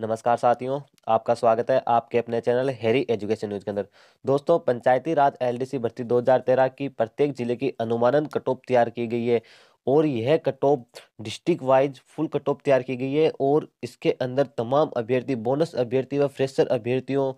नमस्कार साथियों आपका स्वागत है आपके अपने चैनल हेरी एजुकेशन न्यूज के अंदर दोस्तों पंचायती राज एलडीसी भर्ती 2013 की प्रत्येक जिले की अनुमानन कट ऑफ तैयार की गई है और यह cut off district wise full cut off तैयार की गई है और इसके अंदर तमाम अभ्यर्थी बोनस अभ्यर्थी व फ्रेशर अभ्यर्थियों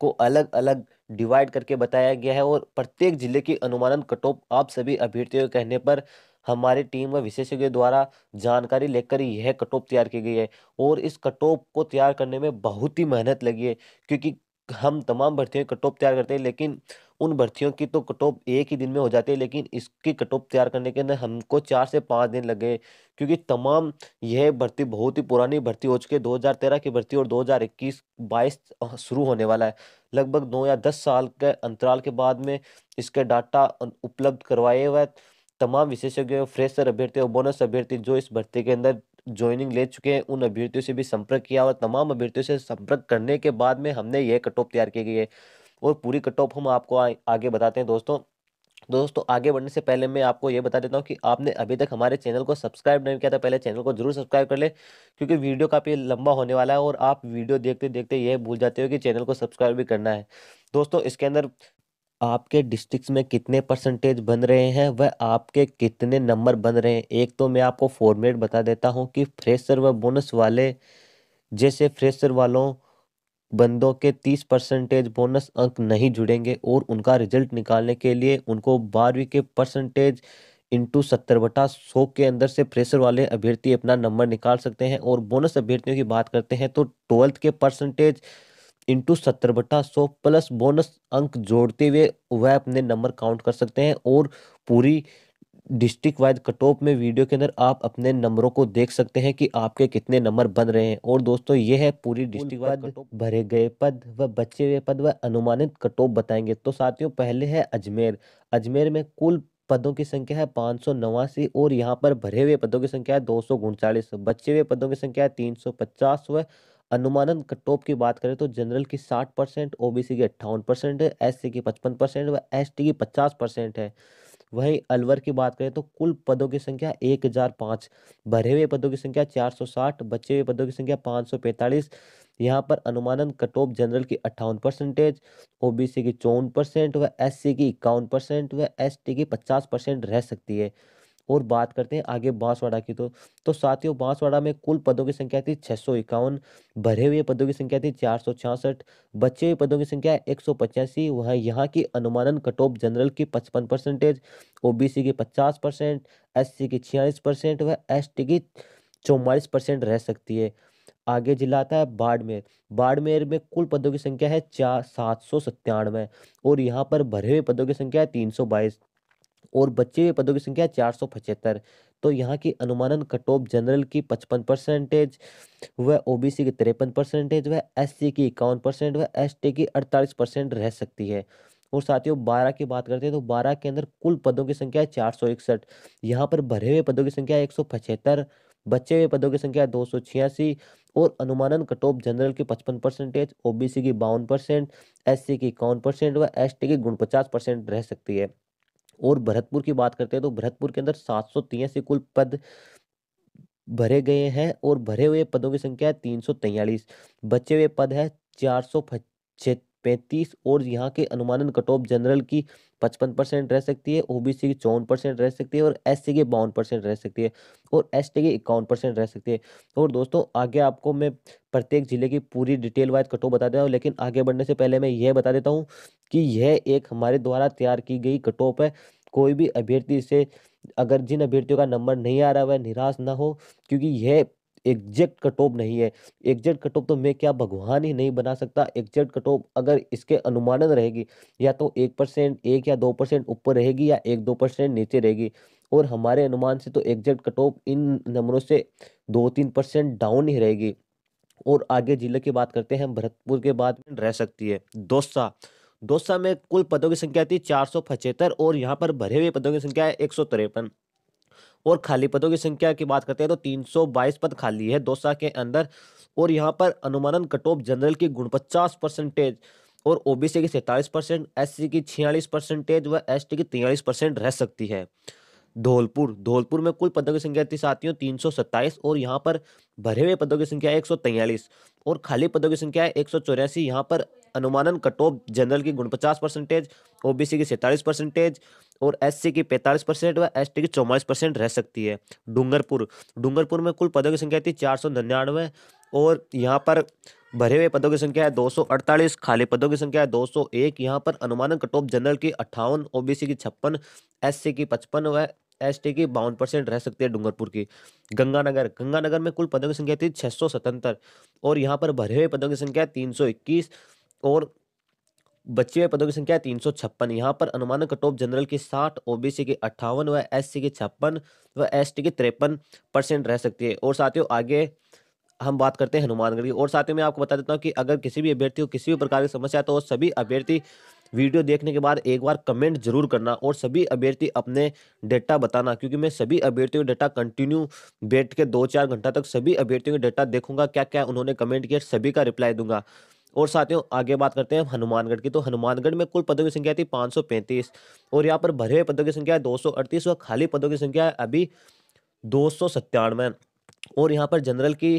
को अलग अलग डिवाइड करके बताया गया है और प्रत्येक जिले की अनुमानन कट ऑफ आप सभी अभ्यर्थियों के कहने पर हमारी टीम व विशेषज्ञों द्वारा जानकारी लेकर यह कट तैयार की गई है और इस कटोप को तैयार करने में बहुत ही मेहनत लगी है क्योंकि हम तमाम भर्तियों की कटोप तैयार करते हैं लेकिन उन भर्तियों की तो कट एक ही दिन में हो जाती है लेकिन इसकी कटोप तैयार करने के अंदर हमको चार से पाँच दिन लगे क्योंकि तमाम यह भर्ती बहुत ही पुरानी भर्ती हो चुकी है दो हज़ार तेरह की भर्ती और दो हज़ार इक्कीस बाईस शुरू होने वाला है लगभग नौ या दस साल के अंतराल के बाद में इसके डाटा उपलब्ध करवाए हुए तमाम विशेषज्ञ फ्रेशर अभ्यर्थी और बोनस अभ्यर्थी जो इस भर्ती के अंदर ज्वाइनिंग ले चुके हैं उन अभ्यर्थियों से भी संपर्क किया और तमाम अभ्यर्थियों से संपर्क करने के बाद में हमने यह कट ऑफ तैयार की गई है और पूरी कट ऑफ हम आपको आ, आगे बताते हैं दोस्तों दोस्तों आगे बढ़ने से पहले मैं आपको ये बता देता हूँ कि आपने अभी तक हमारे चैनल को सब्सक्राइब नहीं किया था पहले चैनल को जरूर सब्सक्राइब कर ले क्योंकि वीडियो काफ़ी लंबा होने वाला है और आप वीडियो देखते देखते यह भूल जाते हो कि चैनल को सब्सक्राइब भी करना है दोस्तों इसके अंदर आपके डिस्ट्रिक्ट में कितने परसेंटेज बन रहे हैं व आपके कितने नंबर बन रहे हैं एक तो मैं आपको फॉर्मेट बता देता हूँ कि फ्रेशर व बोनस वाले जैसे फ्रेशर वालों बंदों के तीस परसेंटेज बोनस अंक नहीं जुड़ेंगे और उनका रिजल्ट निकालने के लिए उनको बारहवीं के परसेंटेज इंटू सत्तर बटा सौ के अंदर से प्रेशर वाले अभ्यर्थी अपना नंबर निकाल सकते हैं और बोनस अभ्यर्थियों की बात करते हैं तो ट्वेल्थ के परसेंटेज इंटू सत्तर बटा सौ प्लस बोनस अंक जोड़ते हुए वह अपने नंबर काउंट कर सकते हैं और पूरी डिस्ट्रिक्ट वाइज कट ऑफ में वीडियो के अंदर आप अपने नंबरों को देख सकते हैं कि आपके कितने नंबर बन रहे हैं और दोस्तों ये है पूरी डिस्ट्रिक्ट वाइज भरे गए पद व बचे हुए पद व अनुमानित कट ऑफ बताएंगे तो साथियों पहले है अजमेर अजमेर में कुल पदों की संख्या है पाँच सौ नवासी और यहाँ पर भरे हुए पदों की संख्या है दो सौ उनचालीस बचे हुए पदों की संख्या है तीन सौ पचास व अनुमानन टॉप की बात करें तो जनरल की साठ परसेंट ओ की अट्ठावन परसेंट है एस की पचपन परसेंट व एस की पचास परसेंट है वहीं अलवर की बात करें तो कुल पदों की संख्या एक हज़ार पाँच भरे हुए पदों की संख्या चार सौ साठ बचे हुए पदों की संख्या पाँच सौ पैंतालीस यहाँ पर अनुमानन कट ऑफ जनरल की अट्ठावन परसेंटेज ओ की चौवन परसेंट व एस की इक्यावन परसेंट व एस की पचास परसेंट रह सकती है और बात करते हैं आगे बांसवाड़ा की तो तो साथियों बांसवाड़ा में कुल पदों की संख्या थी छः सौ इक्यावन भरे हुए पदों की संख्या थी चार सौ छियासठ बचे हुए पदों की संख्या एक सौ पचासी वह यहाँ की अनुमानन कट ऑफ जनरल की पचपन परसेंटेज ओ की पचास परसेंट एस की छियालीस परसेंट वह एस की चौवालीस परसेंट रह सकती है आगे जिला आता है बाड़मेर बाड़मेर में कुल पदों की संख्या है चार सात सौ सत्तानवे और यहाँ पर भरे हुए पदों की संख्या है तीन सौ बाईस और बचे हुए पदों की संख्या चार सौ पचहत्तर तो यहाँ की अनुमानन कटोप जनरल की पचपन परसेंटेज वह ओबीसी की तिरपन परसेंटेज वह एससी की इक्यावन परसेंट एस एसटी की अड़तालीस परसेंट रह सकती है और साथियों बारह की बात करते हैं तो बारह के अंदर कुल पदों की संख्या है चार सौ इकसठ यहाँ पर भरे हुए पदों की संख्या एक सौ पचहत्तर बचे हुए पदों की संख्या दो सौ छियासी और अनुमानन कटोप जनरल की पचपन परसेंटेज ओबीसी की बावन परसेंट सी की इक्यावन परसेंट व एसटी की गुण पचास परसेंट रह सकती है और भरतपुर की बात करते हैं तो भरतपुर के अंदर सात सौ तिरासी कुल पद भरे गए हैं और भरे हुए पदों की संख्या है तीन सौ तैयलीस बचे हुए पद है चार सौ पैंतीस और यहाँ के अनुमानन कट ऑफ जनरल की पचपन परसेंट रह सकती है ओबीसी की चौवन परसेंट रह सकती है और एससी की बावन परसेंट रह सकती है और एसटी की इक्यावन परसेंट रह सकती है और दोस्तों आगे आपको मैं प्रत्येक ज़िले की पूरी डिटेल वाइज कट ऑफ बता देता हूँ लेकिन आगे बढ़ने से पहले मैं यह बता देता हूँ कि यह एक हमारे द्वारा तैयार की गई कट ऑफ है कोई भी अभ्यर्थी से अगर जिन अभ्यर्थियों का नंबर नहीं आ रहा है निराश ना हो क्योंकि यह एग्जैक्ट कटोब नहीं है एग्जैक्ट कटोब तो मैं क्या भगवान ही नहीं बना सकता एग्जैक्ट कटोब अगर इसके अनुमानन रहेगी या तो एक परसेंट एक या दो परसेंट ऊपर रहेगी या एक दो परसेंट नीचे रहेगी और हमारे अनुमान से तो एग्जैक्ट कटोब इन नंबरों से दो तीन परसेंट डाउन ही रहेगी और आगे जिले की बात करते हैं भरतपुर के बाद रह सकती है दोसा दोसा में कुल पदों की संख्या थी चार सौ पचहत्तर और यहाँ पर भरे हुए पदों की संख्या है एक सौ तिरपन और खाली पदों की संख्या की बात करते हैं तो 322 पद खाली है साल के अंदर और यहाँ पर अनुमानन कट ऑफ जनरल की पचास परसेंटेज और ओबीसी की सैंतालीस परसेंट एस की छियालीस परसेंटेज व एस की तिरालीस परसेंट रह सकती है धौलपुर धौलपुर में कुल पदों की संख्या तीस आती है तीन सौ सत्ताईस और यहाँ पर भरे हुए पदों की संख्या एक सौ तैंतालीस और खाली पदों की संख्या है एक सौ चौरासी यहाँ पर अनुमानन कट ऑफ जनरल की गुणपचास परसेंटेज ओबीसी की सैंतालीस परसेंटेज और एस सी की पैंतालीस परसेंट व एस टी की चौवालीस परसेंट रह सकती है डूंगरपुर डूंगरपुर में कुल पदों की संख्या थी चार सौ निन्यानवे और यहाँ पर भरे हुए पदों की संख्या है दो सौ अड़तालीस खाली पदों की संख्या है दो सौ एक यहाँ पर अनुमानन कट ऑफ जनरल की अट्ठावन ओ बी सी की छप्पन एस सी की पचपन व एस टी की बावन परसेंट रह सकती है डूंगरपुर की गंगानगर गंगानगर में कुल पदों की संख्या थी छः सौ सतहत्तर और यहाँ पर भरे हुए पदों की संख्या तीन सौ इक्कीस और बच्चे हुए पदों की संख्या तीन सौ छप्पन यहाँ पर अनुमान कट ऑफ जनरल के साठ ओबीसी के अट्ठावन व एससी के छप्पन व एसटी के तिरपन परसेंट रह सकती है और साथियों आगे हम बात करते हैं हनुमानगढ़ की और साथियों मैं आपको बता देता हूँ कि अगर किसी भी अभ्यर्थी को किसी भी प्रकार की समस्या तो सभी अभ्यर्थी वीडियो देखने के बाद एक बार कमेंट जरूर करना और सभी अभ्यर्थी अपने डेटा बताना क्योंकि मैं सभी अभ्यर्थियों के डेटा कंटिन्यू बैठ के दो चार घंटा तक सभी अभ्यर्थियों के डेटा देखूंगा क्या क्या उन्होंने कमेंट किया सभी का रिप्लाई दूंगा और साथियों आगे बात करते हैं हनुमानगढ़ की तो हनुमानगढ़ में कुल पदों की संख्या थी पाँच और यहाँ पर भरे हुए पदों की संख्या है दो और खाली पदों की संख्या है अभी दो और यहाँ पर जनरल की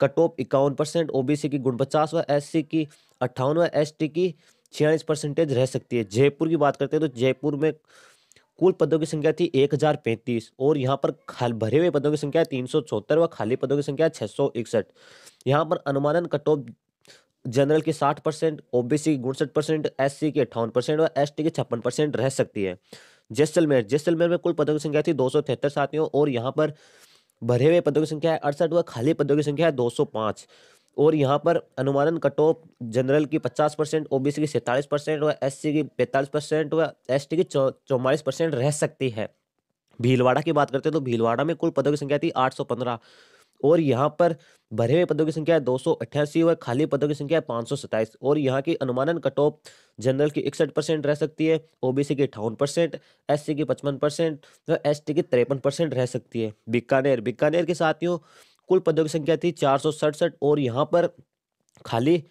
कट ऑफ इक्यावन परसेंट ओ की गुण पचास व एस की अट्ठावन व एस की छियालीस परसेंटेज रह सकती है जयपुर की बात करते हैं तो जयपुर में कुल पदों की संख्या थी एक हज़ार पैंतीस और यहाँ पर खाल भरे हुए पदों की संख्या तीन सौ चौहत्तर व खाली पदों की संख्या छः सौ इकसठ यहाँ पर अनुमानन कट ऑफ जनरल की साठ परसेंट ओ ओबीसी उनसठ परसेंट एस की अट्ठावन परसेंट और एस की छप्पन परसेंट रह सकती है जैसलमेर जैसलमेर में कुल पदों की संख्या थी दो साथियों और यहाँ पर भरे हुए पदों की संख्या है अड़सठ व खाली पदों की संख्या है पाँच और यहाँ पर अनुमानन कट ऑफ जनरल की 50 परसेंट ओ की सैंतालीस परसेंट व एस की पैंतालीस परसेंट व एस की चौवालीस परसेंट रह सकती है भीलवाड़ा की बात करते हैं तो भीलवाड़ा में कुल पदों की संख्या थी पंद्रह और यहाँ पर भरे हुए पदों की संख्या है दो और खाली पदों की संख्या है पाँच और यहाँ की अनुमानन कट ऑफ जनरल की इकसठ परसेंट रह सकती है ओबीसी की अठावन परसेंट एस की पचपन परसेंट व एस की तिरपन परसेंट रह सकती है बीकानेर बीकानेर के साथियों कुल पदों की संख्या थी चार और यहाँ पर खाली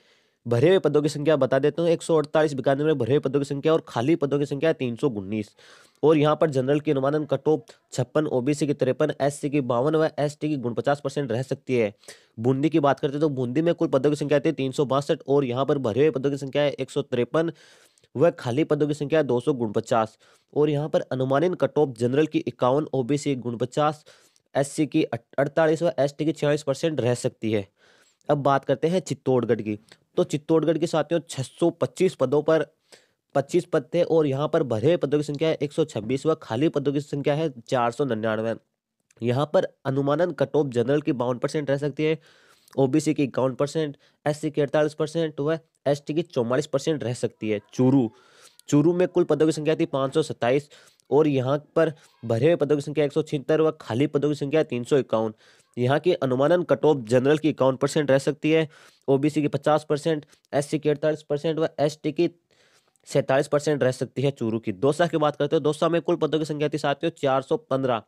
भरे हुए पदों की संख्या बता देता हूँ एक सौ अड़तालीस बिकानवे में भरे हुए पदों की संख्या और खाली पदों की संख्या तीन सौ उन्नीस और यहाँ पर जनरल की अनुमानन कट छप्पन ओबीसी की तिरपन एससी की बावन व एसटी की पचास परसेंट रह सकती है बूंदी की बात करते हैं तो बूंदी में कुल पदों की संख्या थी तीन सौ बासठ और यहाँ पर भरे हुए पदों की संख्या है एक सौ तिरपन वह खाली पदों की संख्या दो सौ गुणपचास और यहाँ पर अनुमानित कट ऑफ जनरल की इक्यावन ओ बी पचास गुणपचास सी की अड़तालीस व एस टी की छियालीस परसेंट रह सकती है अब बात करते हैं चित्तौड़गढ़ की तो चित्तौड़गढ़ के साथियों 625 पदों पर 25 पद थे और यहाँ पर भरे पदों की संख्या है 126 व खाली पदों की संख्या है चार सौ यहाँ पर अनुमानन कट ऑफ जनरल की बावन परसेंट रह सकती है ओबीसी की इक्यावन परसेंट एस सी की अड़तालीस परसेंट व एस की चौवालीस परसेंट रह सकती है चूरू चूरू में कुल पदों की संख्या थी पाँच सौ सत्ताईस और यहाँ पर भरे हुए पदों की संख्या एक व खाली पदों की संख्या तीन सौ इक्यावन यहाँ की अनुमानन कट ऑफ जनरल की इक्यावन परसेंट रह सकती है ओबीसी की पचास परसेंट एस सी की अड़तालीस परसेंट व एस की सैंतालीस परसेंट रह सकती है चूरू की दोसा की बात करते हो दोसा में कुल पदों की संख्या थी सात चार सौ पंद्रह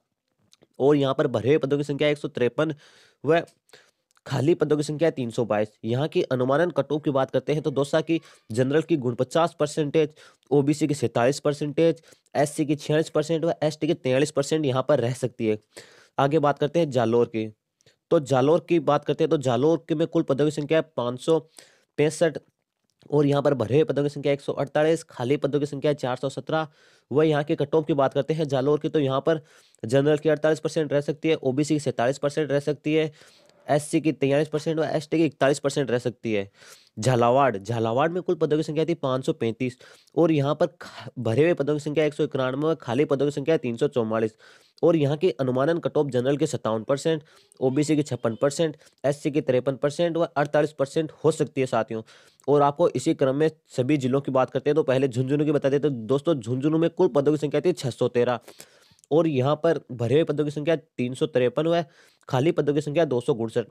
और यहाँ पर भरे हुए पदों की संख्या एक सौ तिरपन व खाली पदों की संख्या है तीन सौ बाईस यहाँ की अनुमानन कट की बात करते हैं तो दोस्तों की जनरल की गुण पचास परसेंटेज ओ बी सी की सैंतालीस परसेंटेज एस सी की छियालीस परसेंट व एस टी की तैयलीस परसेंट यहाँ पर रह सकती है आगे बात करते हैं जालोर की तो जालोर की बात करते हैं तो जालोर के में कुल पदों की संख्या है पाँच सौ पैंसठ और यहाँ पर भरे हुए पदों की संख्या 148 खाली पदों की संख्या 417 वह यहाँ के कट ऑफ की बात करते हैं जालोर की तो यहाँ पर जनरल की 48 परसेंट रह सकती है ओबीसी की सैंतालीस परसेंट रह सकती है सी की तेईस परसेंट व टी की इकतालीस परसेंट रह सकती है झालावाड़ झालावाड़ में कुल पदों की संख्या थी पाँच सौ पैंतीस और यहाँ पर भरे हुए पदों की संख्या एक सौ इक्यानवे और खाली पदों की संख्या तीन सौ चौवालीस और यहाँ की अनुमानन कट ऑफ जनरल के सत्तावन परसेंट ओ बी सी की छप्पन परसेंट एस सी की तिरपन परसेंट व अड़तालीस परसेंट हो सकती है साथियों और आपको इसी क्रम में सभी जिलों की बात करते हैं तो पहले झुंझुनू की बता देते तो दोस्तों झुंझुनू में कुल पदों की संख्या थी छः सौ तेरह और यहाँ पर भरे हुए पदों की संख्या तीन सौ तिरपन है खाली पदों की संख्या दो सौ गुड़सठ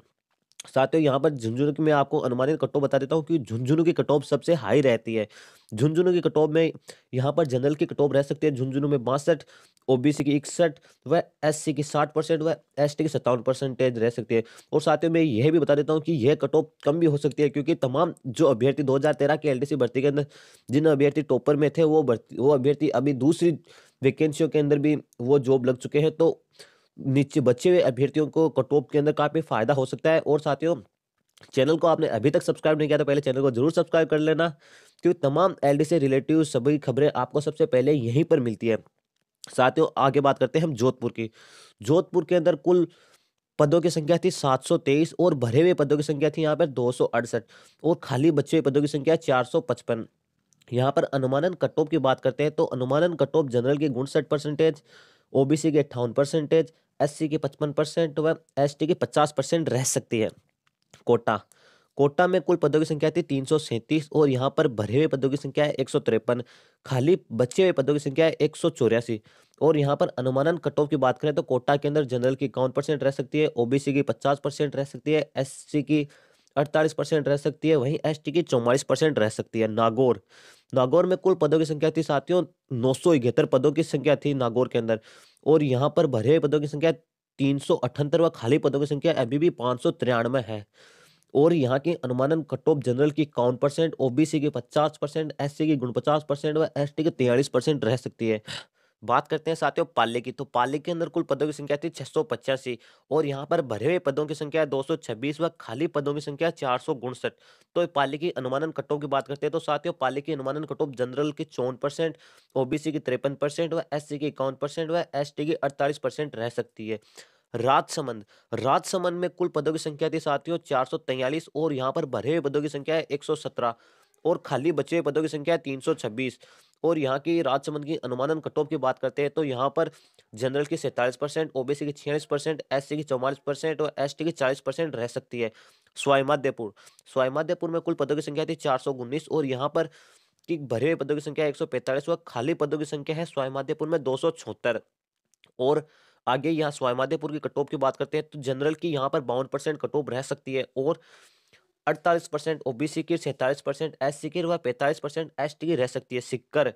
साथियों यहाँ पर झुंझुनू की मैं आपको अनुमानित कटो बता देता हूँ कि झुंझुनू की कटोप सबसे हाई रहती है झुंझुनू की कटोप में यहाँ पर जनरल की कटोप रह सकती है झुंझुनू में बासठ ओबीसी की इकसठ व एससी की साठ परसेंट व टी की सत्तावन परसेंटेज रह सकती है और साथ ही मैं यह भी बता देता हूँ कि यह कटोप कम भी हो सकती है क्योंकि तमाम जो अभ्यर्थी दो के एलडीसी भर्ती के अंदर जिन अभ्यर्थी टॉपर में थे वो भर्ती वो अभ्यर्थी अभी दूसरी वैकेंसियों के अंदर भी वो जॉब लग चुके हैं तो नीचे बचे हुए अभ्यर्थियों को कट ऑफ के अंदर काफ़ी फायदा हो सकता है और साथियों चैनल को आपने अभी तक सब्सक्राइब नहीं किया तो पहले चैनल को जरूर सब्सक्राइब कर लेना क्योंकि तमाम एल डी से रिलेटिव सभी खबरें आपको सबसे पहले यहीं पर मिलती है साथियों आगे बात करते हैं हम जोधपुर की जोधपुर के अंदर कुल पदों की संख्या थी 723 और भरे हुए पदों की संख्या थी यहाँ पर दो और खाली बचे हुए पदों की संख्या चार यहाँ पर अनुमानन कट ऑफ की बात करते हैं तो अनुमानन कट ऑफ जनरल के गुणसठ परसेंटेज ओ के अट्ठावन परसेंटेज एस के पचपन परसेंट व एस के पचास परसेंट रह सकती है कोटा कोटा में कुल पदों की संख्या थी तीन सौ सैंतीस और यहाँ पर भरे हुए पदों की संख्या है एक सौ तिरपन खाली बचे हुए पदों की संख्या है एक सौ चौरासी और यहाँ पर अनुमानन कट ऑफ की बात करें तो कोटा के अंदर जनरल की इक्यावन परसेंट रह सकती है ओबीसी की पचास परसेंट रह सकती है एससी की अड़तालीस परसेंट रह सकती है वहीं एस की चौवालीस परसेंट रह सकती है नागौर नागौर में कुल पदों की संख्या थी साथियों नौ सौ इकहत्तर पदों की संख्या थी नागौर के अंदर और यहाँ पर भरे हुए पदों की संख्या तीन सौ अठहत्तर व खाली पदों की संख्या अभी भी पाँच सौ तिरानवे है और यहाँ की अनुमानन कट ऑफ जनरल की इक्यावन परसेंट ओ की पचास परसेंट एस की गुण पचास परसेंट व एस की तिरालीस परसेंट रह सकती है बात करते हैं साथियों पाले की तो पाले के अंदर कुल पदों की संख्या थी छह और यहाँ पर भरे हुए पदों की संख्या सौ छब्बीस व खाली पदों की संख्या चार तो पाले की अनुमानन कटोप की बात करते हैं तो साथियों पाले की अनुमानन कटोप जनरल की चौवन परसेंट ओबीसी की तिरपन परसेंट व एस की इक्यावन परसेंट व एस की अड़तालीस परसेंट रह सकती है राजसमंद राजसमंद में कुल पदों की संख्या थी साथियों चार और यहाँ पर भरे हुए पदों की संख्या है एक और खाली बचे हुए पदों की संख्या है तीन और यहाँ की राजसमंद की अनुमानन कट ऑफ की बात करते हैं तो यहाँ पर जनरल की सैंतालीस परसेंट ओबीसी की छियालीस परसेंट एस की चौवालीस परसेंट और एस की चालीस परसेंट रह सकती है स्वाईमाध्यपुर स्वाईमाध्यपुर में कुल पदों की संख्या थी चार और यहाँ पर कि भरे हुए पदों की संख्या एक सौ पैंतालीस व खाली पदों की संख्या है स्वाईमाध्यपुर में दो सौ छहत्तर और आगे यहाँ स्वाईमाध्यपुर की कटोप की बात करते हैं तो जनरल की यहाँ पर बावन परसेंट कट ऑफ रह सकती है और अड़तालीस परसेंट ओ बी सी की सैंतालीस परसेंट एस सी की व पैंतालीस परसेंट एस टी की रह सकती है सिक्कर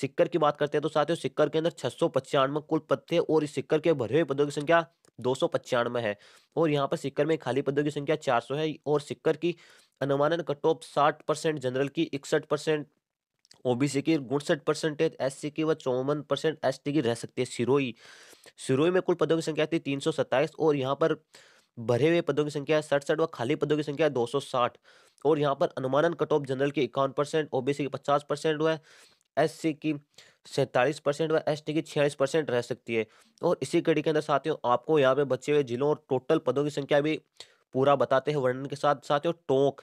सिक्कर की बात करते हैं तो साथियों सिक्कर के अंदर छह सौ पचानवे कुल पद थे और इस सिक्कर के भरे हुए पदों की संख्या दो सौ पचानवे है और यहाँ पर सिक्कर में खाली पदों की संख्या चार सौ है और सिक्कर की अनुमानन कट ऑफ साठ परसेंट जनरल की इकसठ परसेंट ओबीसी की उनसठ परसेंटेज एस सी की व चौवन परसेंट एस टी की रह सकती है सिरोई सिरोई में कुल पदों की संख्या थी तीन सौ सत्ताईस और यहाँ पर भरे हुए पदों की संख्या है सड़सठ व खाली पदों की संख्या है दो सौ साठ और यहाँ पर अनुमानन कट ऑफ जनरल की इक्यावन परसेंट ओबीसी की पचास परसेंट हुआ है एस की सैंतालीस परसेंट व एस की छियालीस परसेंट रह सकती है और इसी कड़ी के अंदर साथियों आपको यहाँ पे बचे हुए जिलों और टोटल पदों की संख्या भी पूरा बताते हैं वर्णन के साथ साथियों टोंक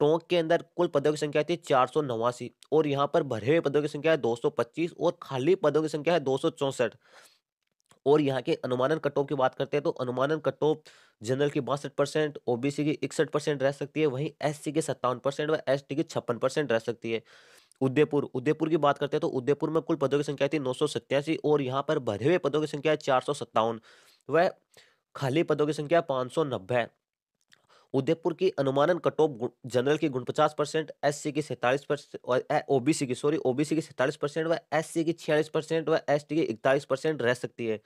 टोंक के अंदर कुल पदों की संख्या थी चार सौ नवासी और यहाँ पर भरे हुए पदों की संख्या है दो सौ पच्चीस और खाली पदों की संख्या है दो सौ चौंसठ और यहाँ के अनुमानन कट ऑफ की बात करते हैं तो अनुमानन कट ऑफ जनरल की बासठ परसेंट ओ की इकसठ परसेंट रह सकती है वहीं एससी की सत्तावन परसेंट व टी की छप्पन परसेंट रह सकती है उदयपुर उदयपुर की बात करते हैं तो उदयपुर में कुल पदों की संख्या थी नौ और यहाँ पर भरे हुए पदों की संख्या है चार वह खाली पदों की संख्या पाँच सौ नब्बे उदयपुर की अनुमानन कटोप जनरल की गुण पचास परसेंट एस सी की सैंतालीस परसेंट और ओबीसी की सॉरी ओबीसी की सैंतालीस परसेंट व एस सी की छियालीस परसेंट व एस टी की इकतालीस परसेंट रह सकती है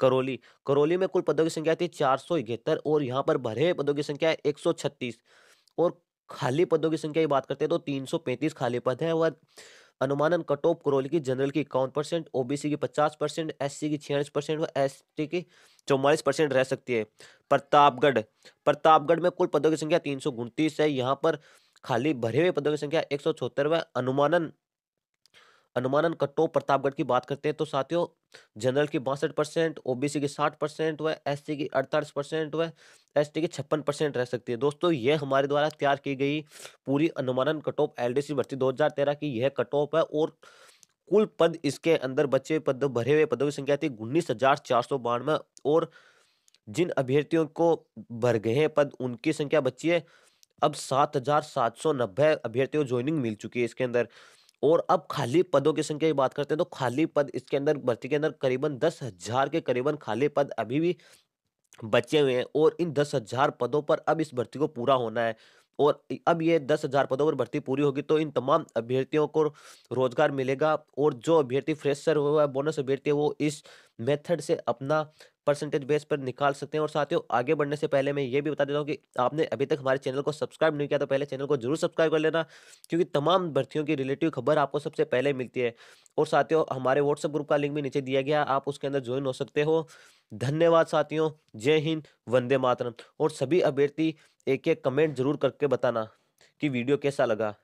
करौली करौली में कुल पदों की संख्या थी चार सौ इकहत्तर और यहाँ पर भरे पदों की संख्या है एक सौ छत्तीस और खाली पदों की संख्या की बात करते हैं तो तीन सौ पैंतीस खाली पद हैं वह अनुमानन कट ऑफ करोल की जनरल की इक्यावन परसेंट ओबीसी की पचास परसेंट एस की छियालीस परसेंट व एस की चौवालीस परसेंट रह सकती है प्रतापगढ़ प्रतापगढ़ में कुल पदों की संख्या तीन सौ है यहाँ पर खाली भरे हुए पदों की संख्या एक सौ व अनुमानन अनुमानन कटो प्रतापगढ़ की बात करते हैं तो साथियों जनरल की बासठ परसेंट ओबीसी की साठ परसेंट व एससी की अड़तालीस परसेंट व एसटी की छप्पन परसेंट रह सकती है दोस्तों ये हमारे द्वारा तैयार की गई पूरी अनुमानन कट ऑफ एल भर्ती 2013 की यह कट ऑफ है और कुल पद इसके अंदर बचे पद भरे हुए पदों की संख्या थी उन्नीस हजार चार सौ बानवे और जिन अभ्यर्थियों को भर गए हैं पद उनकी संख्या बची है अब सात हजार सात सौ नब्बे अभ्यर्थियों ज्वाइनिंग मिल चुकी है इसके अंदर और अब खाली पदों की संख्या की बात करते हैं तो खाली पद इसके अंदर भर्ती के अंदर करीबन दस हजार के करीबन खाली पद अभी भी बचे हुए हैं और इन दस हजार पदों पर अब इस भर्ती को पूरा होना है और अब ये दस हजार पदों पर भर्ती पूरी होगी तो इन तमाम अभ्यर्थियों को रोजगार मिलेगा और जो अभ्यर्थी फ्रेशर हुआ है बोनस अभ्यर्थी है वो इस मेथड से अपना परसेंटेज बेस पर निकाल सकते हैं और साथियों आगे बढ़ने से पहले मैं ये भी बता देता हूँ कि आपने अभी तक हमारे चैनल को सब्सक्राइब नहीं किया तो पहले चैनल को जरूर सब्सक्राइब कर लेना क्योंकि तमाम भर्तियों की रिलेटिव खबर आपको सबसे पहले मिलती है और साथियों हमारे व्हाट्सएप ग्रुप का लिंक भी नीचे दिया गया आप उसके अंदर ज्वाइन हो सकते हो धन्यवाद साथियों जय हिंद वंदे मातरम और सभी अभ्यर्थी एक एक कमेंट जरूर करके बताना कि वीडियो कैसा लगा